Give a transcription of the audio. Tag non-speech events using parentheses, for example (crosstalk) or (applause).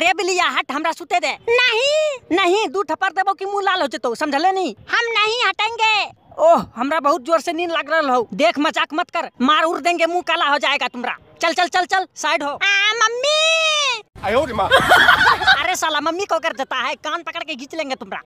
रे बिलिया हट हमरा सुते दे नहीं नहीं दू ठपर देबो कि मुंह लाल हो जतो समझले नहीं हम नहीं हटेंगे ओह हमरा बहुत जोर से नींद लग रहा हो देख मजाक मत कर मार उड़ देंगे मुंह काला हो जाएगा तुम्हारा चल चल चल चल साइड हो आ, मम्मी (laughs) अरे साला मम्मी को कर देता है कान पकड़ के खींच लेंगे तुम्हारा